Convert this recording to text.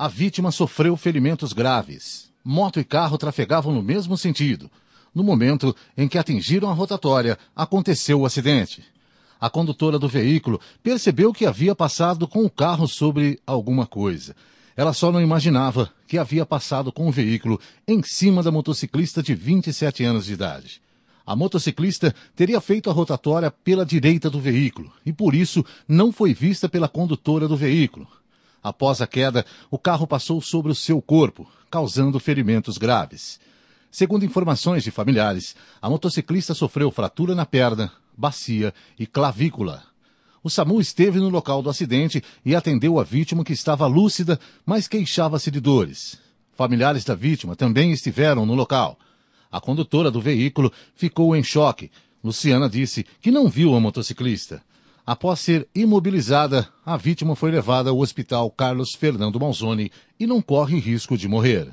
A vítima sofreu ferimentos graves. Moto e carro trafegavam no mesmo sentido. No momento em que atingiram a rotatória, aconteceu o acidente. A condutora do veículo percebeu que havia passado com o carro sobre alguma coisa. Ela só não imaginava que havia passado com o veículo em cima da motociclista de 27 anos de idade. A motociclista teria feito a rotatória pela direita do veículo e, por isso, não foi vista pela condutora do veículo. Após a queda, o carro passou sobre o seu corpo, causando ferimentos graves. Segundo informações de familiares, a motociclista sofreu fratura na perna, bacia e clavícula. O SAMU esteve no local do acidente e atendeu a vítima que estava lúcida, mas queixava-se de dores. Familiares da vítima também estiveram no local. A condutora do veículo ficou em choque. Luciana disse que não viu a motociclista. Após ser imobilizada, a vítima foi levada ao Hospital Carlos Fernando Manzoni e não corre risco de morrer.